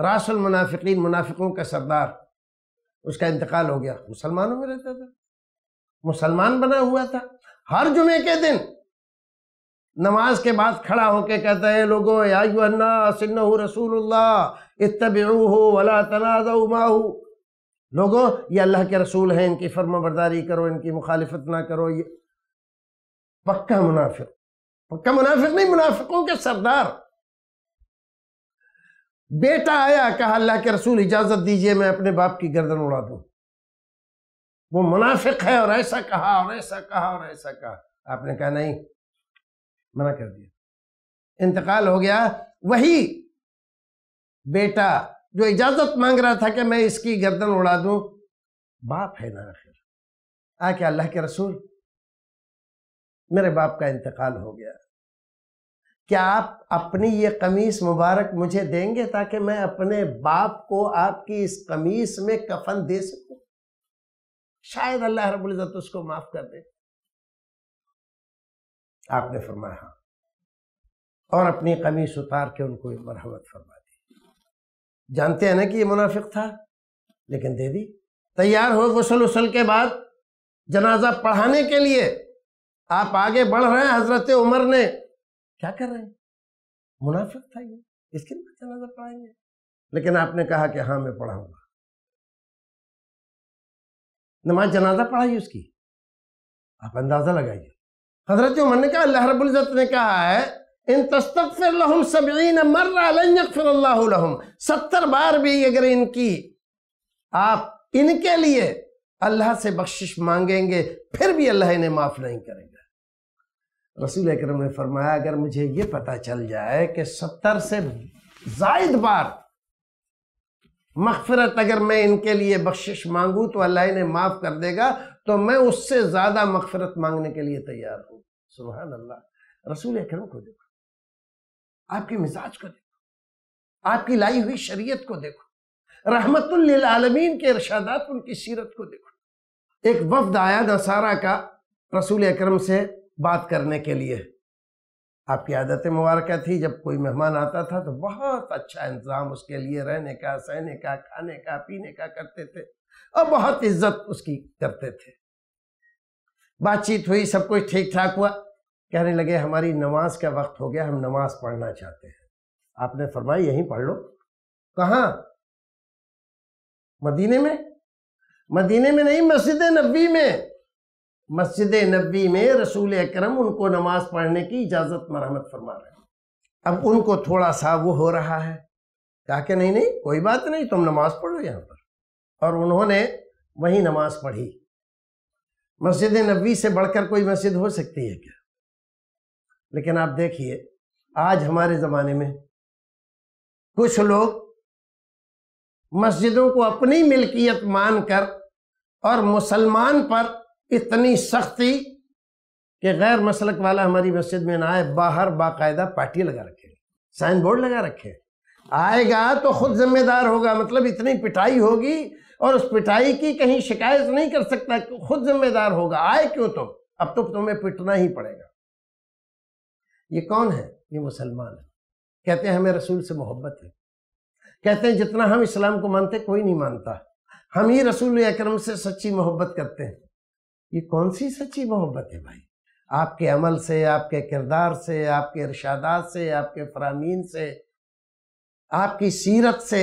रासुल मुनाफिकीन मुनाफिकों का सरदार उसका इंतकाल हो गया मुसलमानों में रहता था मुसलमान बना हुआ था हर जुमे के दिन नमाज के बाद खड़ा होकर कहता है लोगों यायुन्ना सिन्ना रसूलुल्लाह इत्तबिऊ हो वला ये अल्लाह के रसूल हैं इनकी फर्मा बरदारी करो इनकी मुखालिफत ना करो ये पक्का मुनाफिक पक्का मुनाफिक नहीं मुनाफिकों के सरदार बेटा आया कहा अल्लाह के रसूल इजाजत दीजिए मैं अपने बाप की गर्दन उड़ा दू वो मुनाफिक है और ऐसा कहा और ऐसा कहा और ऐसा कहा आपने कहा नहीं मना कर दिया इंतकाल हो गया वही बेटा जो इजाजत मांग रहा था कि मैं इसकी गर्दन उड़ा दूं बाप है ना आखिर आके अल्लाह के रसूल मेरे बाप का इंतकाल हो गया क्या आप अपनी ये कमीज मुबारक मुझे देंगे ताकि मैं अपने बाप को आपकी इस कमीज में कफन दे सकूं शायद अल्लाह रबुल्ज़त उसको माफ कर दे आपने फरमाया हाँ और अपनी कमीज उतार के उनको मरहमत फरमा दी जानते हैं ना कि ये मुनाफिक था लेकिन दे दी तैयार हो गसल वसल के बाद जनाजा पढ़ाने के लिए आप आगे बढ़ रहे हैं हजरत उमर ने क्या कर रहे हैं मुनाफिक था ये इसके लिए जनाजा पढ़ाएंगे लेकिन आपने कहा कि हाँ मैं पढ़ाऊंगा नमाज जनाजा पढ़ाई उसकी आप अंदाज़ा लगाइए हजरत उमर ने कहा अल्लाह रबुल्ज़त ने कहा है इन तस्तफिर लहम सबीन मर्रफिर लहम सत्तर बार भी अगर इनकी आप इनके लिए अल्लाह से बख्शिश मांगेंगे फिर भी अल्लाह इन्हें माफ़ नहीं करेगा रसूल अक्रम ने फरमाया अगर मुझे ये पता चल जाए कि सत्तर से जायद बार मगफरत अगर मैं इनके लिए बख्शिश मांगूँ तो अल्लाह ने माफ़ कर देगा तो मैं उससे ज़्यादा मगफरत मांगने के लिए तैयार हूँ सुबह अल्लाह रसूल अक्रम को देखो आपके मिजाज को देखो आपकी लाई हुई शरीयत को देखो आलमीन के इर्शादात उनकी सीरत को देखो एक वफद आया नसारा का रसूल अक्रम से बात करने के लिए आपकी आदत मुबारक थी जब कोई मेहमान आता था तो बहुत अच्छा इंतज़ाम उसके लिए रहने का सहने का खाने का पीने का करते थे और बहुत इज्जत उसकी करते थे बातचीत हुई सब कुछ ठीक ठाक हुआ कहने लगे हमारी नमाज का वक्त हो गया हम नमाज पढ़ना चाहते हैं आपने फरमाया यहीं पढ़ लो कहाँ मदीने में मदीने में नहीं मस्जिद नबी में मस्जिद नबी में रसूल अकरम उनको नमाज पढ़ने की इजाज़त मरहमत फरमा रहे हैं अब उनको थोड़ा सा वो हो रहा है कहा कि नहीं नहीं कोई बात नहीं तुम नमाज पढ़ो यहाँ पर और उन्होंने वही नमाज पढ़ी मस्जिद नबी से बढ़कर कोई मस्जिद हो सकती है क्या लेकिन आप देखिए आज हमारे ज़माने में कुछ लोग मस्जिदों को अपनी मिल्कियत मानकर और मुसलमान पर इतनी सख्ती कि गैर मसलक वाला हमारी मस्जिद में ना आए बाहर बाकायदा पार्टी लगा रखे साइन बोर्ड लगा रखे आएगा तो खुद जिम्मेदार होगा मतलब इतनी पिटाई होगी और उस पिटाई की कहीं शिकायत नहीं कर सकता खुद जिम्मेदार होगा आए क्यों तुम अब तो तुम्हें पिटना ही पड़ेगा ये कौन है ये मुसलमान है कहते हैं हमें रसूल से मोहब्बत है कहते हैं जितना हम इस्लाम को मानते कोई नहीं मानता हम ही रसूल अक्रम से सच्ची मोहब्बत करते हैं ये कौन सी सच्ची मोहब्बत है भाई आपके अमल से आपके किरदार से आपके इर्शादात से आपके फरामीन से आपकी सीरत से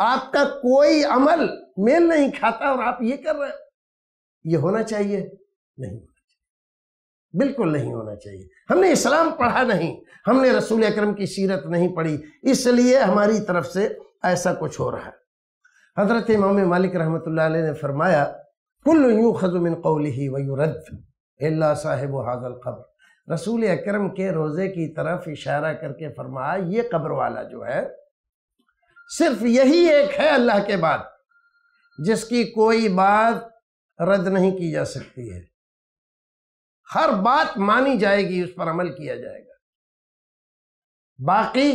आपका कोई अमल मेल नहीं खाता और आप ये कर रहे हो ये होना चाहिए नहीं होना चाहिए बिल्कुल नहीं होना चाहिए हमने इस्लाम पढ़ा नहीं हमने रसूल अकरम की सीरत नहीं पढ़ी इसलिए हमारी तरफ से ऐसा कुछ हो रहा है हजरत इमाम मालिक रहमत ने फरमाया कुल यूँ खजुमिन कौल ही वयुरद अल्ला साहेब हाजल खबर रसूल अक्रम के रोज़े की तरफ इशारा करके फरमाया ये कब्र वाला जो है सिर्फ यही एक है अल्लाह के बाद जिसकी कोई बात रद्द नहीं की जा सकती है हर बात मानी जाएगी उस पर अमल किया जाएगा बाकी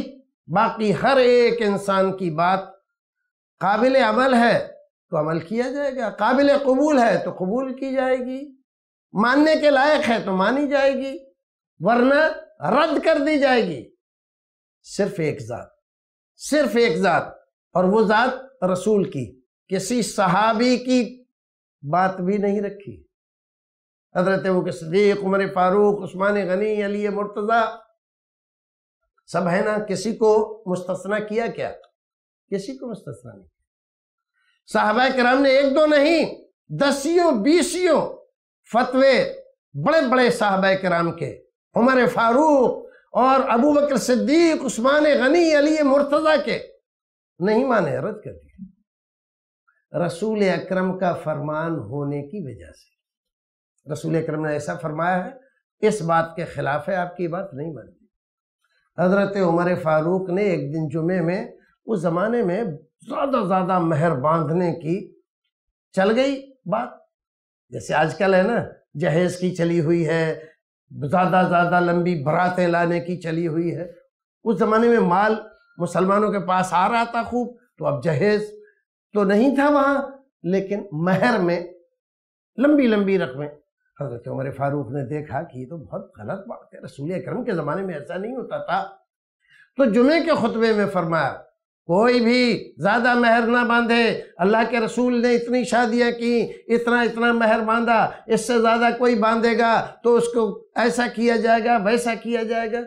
बाकी हर एक इंसान की बात काबिल अमल है तो अमल किया जाएगा काबिल कबूल है तो कबूल की जाएगी मानने के लायक है तो मानी जाएगी वरना रद्द कर दी जाएगी सिर्फ एक ज़ात सिर्फ एक ज़ात और वो ज़ात रसूल की किसी सहाबी की बात भी नहीं रखी हजरत वो सदीक उमर फारूक उस्मान गनी अली मुर्तज़ा सब है ना किसी को मुस्तना किया क्या किसी को मुस्तना नहीं साहबा कराम ने एक दो नहीं दसियों बीसियों फतवे बड़े बड़े साहबा कराम के उमर फारूक और अबू बकर सिद्दीक उस्मान गनी अली मुर्तज़ा के नहीं माने रद्द कर दिया रसूल अक्रम का फरमान होने की वजह से रसूल अक्रम ने ऐसा फरमाया है इस बात के खिलाफ है आपकी बात नहीं मानती हजरत उमर फारूक ने एक दिन जुमे में उस ज़माने में ज़्यादा ज़्यादा मेहर बांधने की चल गई बात जैसे आजकल है ना जहेज की चली हुई है ज़्यादा ज़्यादा लंबी बरातें लाने की चली हुई है उस ज़माने में माल मुसलमानों के पास आ रहा था खूब तो अब जहेज तो नहीं था वहां लेकिन महर में लंबी लंबी रकमें हजरत उमर फारूक ने देखा कि ये तो बहुत गलत बात है रसूल करम के ज़माने में ऐसा नहीं होता था तो जुमे के खुतबे में फरमाया कोई भी ज़्यादा महर ना बांधे अल्लाह के रसूल ने इतनी शादियाँ की इतना इतना महर बांधा इससे ज़्यादा कोई बांधेगा तो उसको ऐसा किया जाएगा वैसा किया जाएगा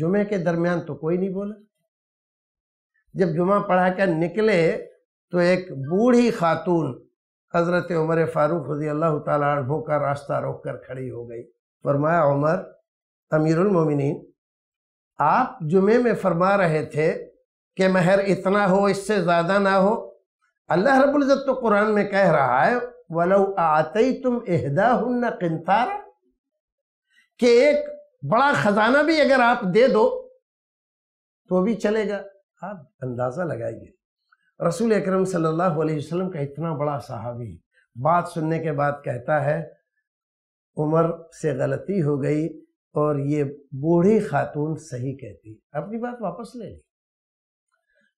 जुमे के दरमियान तो कोई नहीं बोला जब जुमा पढ़ा कर निकले तो एक बूढ़ी खातून हज़रत उमर फ़ारूक रजी अल्लाह तहो का रास्ता रोक कर खड़ी हो गई फरमाया उमर अमीरमिन आप जुमे में फरमा रहे थे कि महर इतना हो इससे ज़्यादा ना हो अल्लाह रबुल्ज़त तो कुरान में कह रहा है वलो आते तुम एहदा न किनतारा कि एक बड़ा ख़जाना भी अगर आप दे दो तो भी चलेगा आप अंदाज़ा लगाइए रसूल अकरम सल्लल्लाहु अलैहि वसल्लम का इतना बड़ा सहाबी बात सुनने के बाद कहता है उमर से गलती हो गई और ये बूढ़ी खातून सही कहती अपनी बात वापस ले ली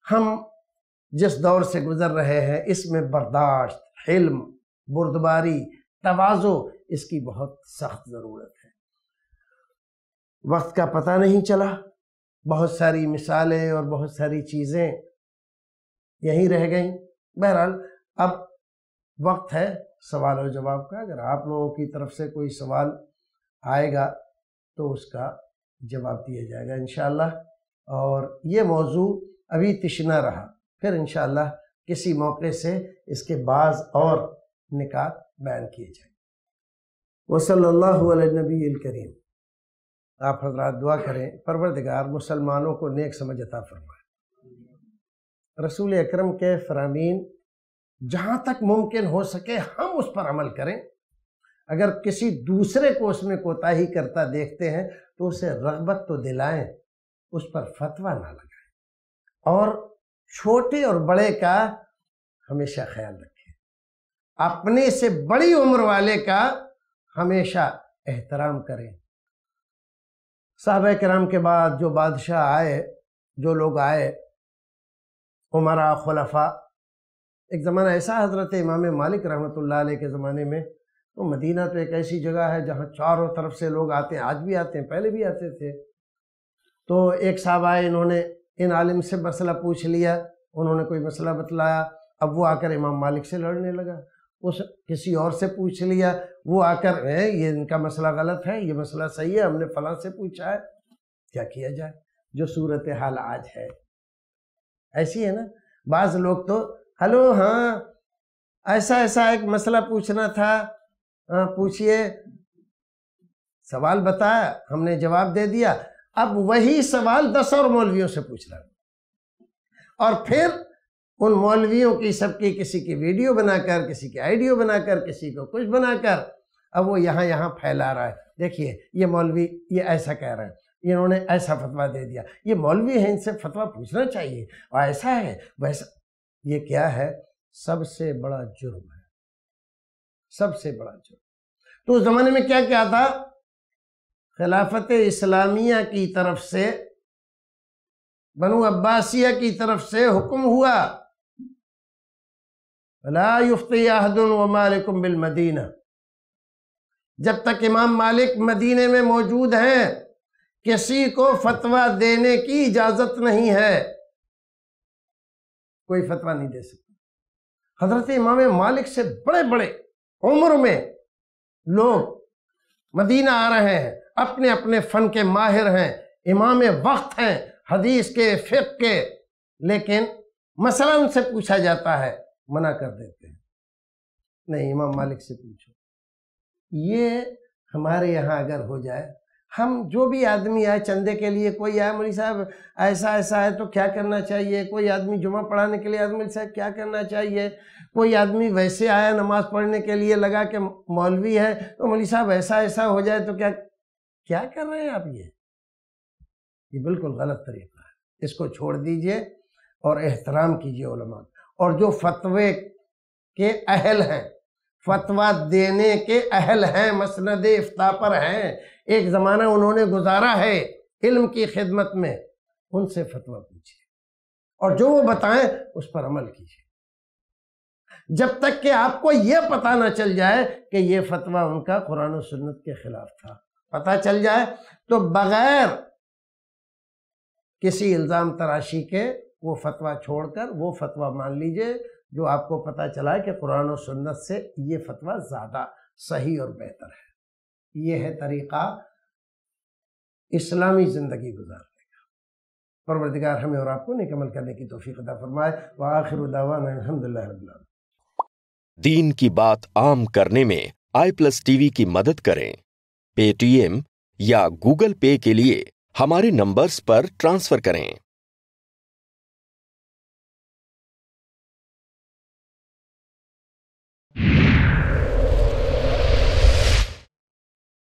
हम जिस दौर से गुजर रहे हैं इसमें बर्दाश्त हिल्म बुरदबारी तोज़ो इसकी बहुत सख्त ज़रूरत है वक्त का पता नहीं चला बहुत सारी मिसालें और बहुत सारी चीज़ें यहीं रह गई बहरहाल अब वक्त है सवाल और जवाब का अगर आप लोगों की तरफ से कोई सवाल आएगा तो उसका जवाब दिया जाएगा इन और ये मौजू अभी तिशना रहा फिर इन किसी मौके से इसके बाद और निकात बयान किए जाए वसल्ला नबी करीम आप हजरात दुआ करें परवरदिगार मुसलमानों को नेक समझ अता फरमाए रसूल अक्रम के फरामीन जहाँ तक मुमकिन हो सके हम उस पर अमल करें अगर किसी दूसरे को उसमें कोताही करता देखते हैं तो उसे रगबत तो दिलाएं उस पर फतवा ना लगे और छोटे और बड़े का हमेशा ख्याल रखें अपने से बड़ी उम्र वाले का हमेशा एहतराम करें साहब कराम के बाद जो बादशाह आए जो लोग आए उमरा खलफा एक ज़माना ऐसा हज़रत इमाम मालिक रहमत के ज़माने में तो मदीना तो एक ऐसी जगह है जहाँ चारों तरफ से लोग आते हैं आज भी आते हैं पहले भी आते थे तो एक साहब आए इन्होंने इन आलिम से मसला पूछ लिया उन्होंने कोई मसला बतलाया अब वो आकर इमाम मालिक से लड़ने लगा उस किसी और से पूछ लिया वो आकर है ये इनका मसला गलत है ये मसला सही है हमने फला से पूछा है क्या किया जाए जो सूरत हाल आज है ऐसी है ना बाज लोग तो हेलो हाँ ऐसा ऐसा एक मसला पूछना था हाँ, पूछिए सवाल बताया हमने जवाब दे दिया अब वही सवाल दस और मौलवियों से पूछ रहा हूं और फिर उन मौलवियों की सबकी किसी की वीडियो बनाकर किसी की आइडियो बनाकर किसी को कुछ बनाकर अब वो यहाँ यहाँ फैला रहा है देखिए ये मौलवी ये ऐसा कह रहे हैं इन्होंने ऐसा फतवा दे दिया ये मौलवी है इनसे फतवा पूछना चाहिए और ऐसा है वैसा ये क्या है सबसे बड़ा जुर्म है सबसे बड़ा जुर्म तो उस जमाने में क्या क्या था खिलाफत इस्लामिया की तरफ से बनु अब्बासिया की तरफ से हुक्म हुआ वमालकुम बिल मदीना जब तक इमाम मालिक मदीने में मौजूद हैं किसी को फतवा देने की इजाज़त नहीं है कोई फतवा नहीं दे सकता हजरत इमाम मालिक से बड़े बड़े उम्र में लोग मदीना आ रहे हैं अपने अपने फ़न के माहिर हैं इमाम वक्त हैं हदीस के फ़िक के लेकिन मसला उनसे पूछा जाता है मना कर देते हैं नहीं इमाम मालिक से पूछो ये हमारे यहाँ अगर हो जाए हम जो भी आदमी आए चंदे के लिए कोई आए मोदी साहब ऐसा ऐसा है तो क्या करना चाहिए कोई आदमी जुमा पढ़ाने के लिए आदमी साहब क्या करना चाहिए कोई आदमी वैसे आया नमाज पढ़ने के लिए लगा के मौलवी है तो मोदी साहब ऐसा ऐसा हो जाए तो क्या क्या कर रहे हैं आप ये ये बिल्कुल गलत तरीका है इसको छोड़ दीजिए और एहतराम कीजिए उलमा और जो फतवे के अहल हैं फतवा देने के अहल हैं मसंद इफ्ता पर हैं एक ज़माना उन्होंने गुजारा है इल्म की खिदमत में उनसे फतवा पूछिए और जो वो बताएं उस पर अमल कीजिए जब तक कि आपको यह पता ना चल जाए कि यह फतवा उनका कुरान सन्नत सुन्नत के खिलाफ था पता चल जाए तो बगैर किसी इल्ज़ाम तराशी के वो फतवा छोड़कर वो फतवा मान लीजिए जो आपको पता चला है कि कुरान और सुन्नत से ये फतवा ज़्यादा सही और बेहतर है ये है तरीक़ा इस्लामी ज़िंदगी गुजारने का परवरदिगार हमें और आपको निकमल करने की तोफ़ी अदा फरमाए व आखिर अलहमदिल्ला दीन की बात आम करने में आई प्लस टीवी की मदद करें पेटीएम या गूगल पे के लिए हमारे नंबर्स पर ट्रांसफर करें